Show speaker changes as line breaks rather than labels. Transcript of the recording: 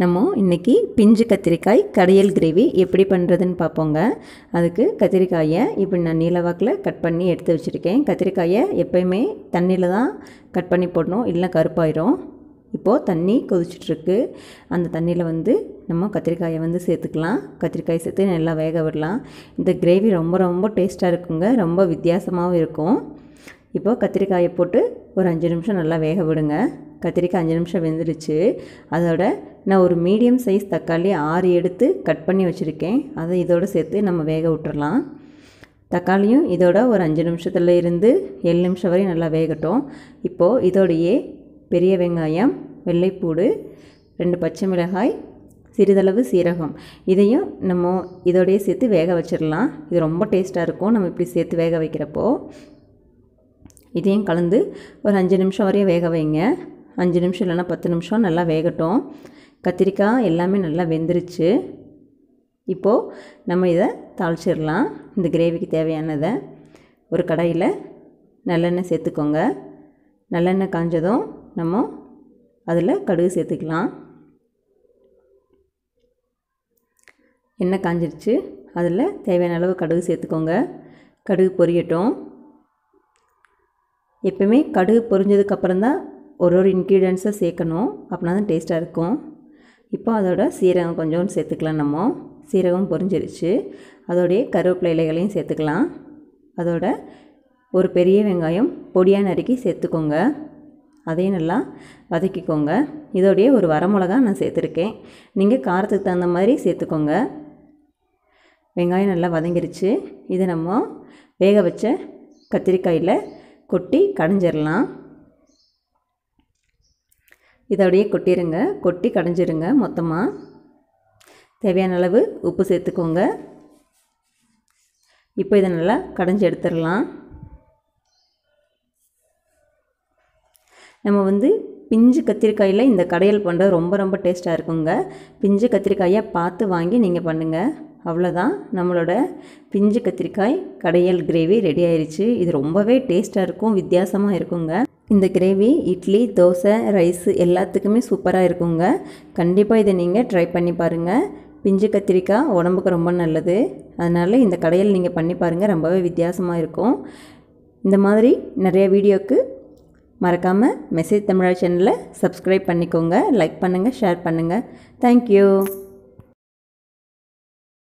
நம்ம இன்றைக்கி பிஞ்சு கத்திரிக்காய் கடையல் கிரேவி எப்படி பண்ணுறதுன்னு பார்ப்போங்க அதுக்கு கத்திரிக்காயை இப்படி நான் நீளவாக்கில் கட் பண்ணி எடுத்து வச்சுருக்கேன் கத்திரிக்காயை எப்போயுமே தண்ணியில் தான் கட் பண்ணி போடணும் இல்லை கருப்பாயிரும் இப்போது தண்ணி கொதிச்சிட்ருக்கு அந்த தண்ணியில் வந்து நம்ம கத்திரிக்காயை வந்து சேர்த்துக்கலாம் கத்திரிக்காய் சேர்த்து நல்லா வேக விடலாம் இந்த கிரேவி ரொம்ப ரொம்ப டேஸ்ட்டாக இருக்குங்க ரொம்ப வித்தியாசமாகவும் இருக்கும் இப்போது கத்திரிக்காயை போட்டு ஒரு அஞ்சு நிமிஷம் நல்லா வேக விடுங்க கத்திரிக்காய் அஞ்சு நிமிஷம் வெந்துடுச்சு அதோட நான் ஒரு மீடியம் சைஸ் தக்காளி ஆறு எடுத்து கட் பண்ணி வச்சுருக்கேன் அதை இதோடு சேர்த்து நம்ம வேக விட்டுறலாம் தக்காளியும் இதோட ஒரு அஞ்சு நிமிஷத்தில் இருந்து ஏழு நிமிஷம் வரையும் நல்லா வேகட்டும் இப்போது இதோடையே பெரிய வெங்காயம் வெள்ளைப்பூடு ரெண்டு பச்சை மிளகாய் சிறிதளவு சீரகம் இதையும் நம்ம இதோடையே சேர்த்து வேக வச்சிடலாம் இது ரொம்ப டேஸ்ட்டாக இருக்கும் நம்ம இப்படி சேர்த்து வேக வைக்கிறப்போ இதையும் கலந்து ஒரு அஞ்சு நிமிஷம் வரையும் வேக வைங்க அஞ்சு நிமிஷம் இல்லைன்னா பத்து நிமிஷம் நல்லா வேகட்டும் கத்திரிக்காய் எல்லாமே நல்லா வெந்துருச்சு இப்போது நம்ம இதை தாளிச்சிடலாம் இந்த கிரேவிக்கு தேவையானதை ஒரு கடையில் நல்லெண்ணெய் சேர்த்துக்கோங்க நல்லெண்ணெய் காஞ்சதும் நம்ம அதில் கடுகு சேர்த்துக்கலாம் எண்ணெய் காஞ்சிருச்சு அதில் தேவையான அளவு கடுகு சேர்த்துக்கோங்க கடுகு பொரியட்டும் எப்போயுமே கடுகு பொரிஞ்சதுக்கப்புறம் தான் ஒரு ஒரு இன்க்ரீடியன்ஸை சேர்க்கணும் அப்படின்னா தான் டேஸ்ட்டாக இருக்கும் இப்போ அதோட சீரகம் கொஞ்சோண்டு சேர்த்துக்கலாம் நம்ம சீரகம் பொரிஞ்சிருச்சு அதோடைய கருவேப்பிலை இலைகளையும் சேர்த்துக்கலாம் அதோட ஒரு பெரிய வெங்காயம் பொடியாக நறுக்கி சேர்த்துக்கோங்க அதையும் நல்லா வதக்கிக்கோங்க இதோடைய ஒரு வரமிளகா நான் சேர்த்துருக்கேன் நீங்கள் காரத்துக்கு தகுந்த மாதிரி சேர்த்துக்கோங்க வெங்காயம் நல்லா வதங்கிருச்சு இதை நம்ம வேக வச்ச கத்திரிக்காயில் கொட்டி கடைஞ்சிடலாம் இதை அப்படியே கொட்டிடுங்க கொட்டி கடைஞ்சிருங்க மொத்தமாக தேவையான அளவு உப்பு சேர்த்துக்கோங்க இப்போ இதை நல்லா கடைஞ்சி எடுத்துடலாம் நம்ம வந்து பிஞ்சு கத்திரிக்காயில் இந்த கடையல் பண்ணுறது ரொம்ப ரொம்ப டேஸ்ட்டாக இருக்குங்க பிஞ்சு கத்திரிக்காயை பார்த்து வாங்கி நீங்கள் பண்ணுங்கள் அவ்வளோதான் நம்மளோட பிஞ்சு கத்திரிக்காய் கடையல் கிரேவி ரெடி ஆயிடுச்சு இது ரொம்பவே டேஸ்ட்டாக இருக்கும் வித்தியாசமாக இருக்குங்க இந்த கிரேவி இட்லி தோசை ரைஸ் எல்லாத்துக்குமே சூப்பராக இருக்குங்க கண்டிப்பாக இதை நீங்கள் ட்ரை பண்ணி பாருங்கள் பிஞ்சு கத்திரிக்காய் உடம்புக்கு ரொம்ப நல்லது அதனால் இந்த கடையில் நீங்கள் பண்ணி பாருங்கள் ரொம்பவே வித்தியாசமாக இருக்கும் இந்த மாதிரி நிறைய வீடியோக்கு மறக்காமல் மெசேஜ் தமிழா சேனலை சப்ஸ்கிரைப் பண்ணிக்கோங்க லைக் பண்ணுங்கள் ஷேர் பண்ணுங்கள் தேங்க்யூ